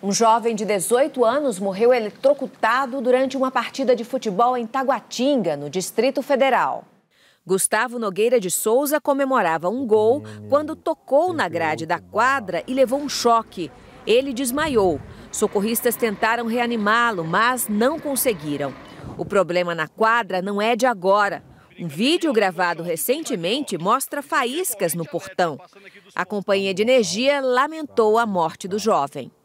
Um jovem de 18 anos morreu eletrocutado durante uma partida de futebol em Taguatinga, no Distrito Federal. Gustavo Nogueira de Souza comemorava um gol quando tocou na grade da quadra e levou um choque. Ele desmaiou. Socorristas tentaram reanimá-lo, mas não conseguiram. O problema na quadra não é de agora. Um vídeo gravado recentemente mostra faíscas no portão. A companhia de energia lamentou a morte do jovem.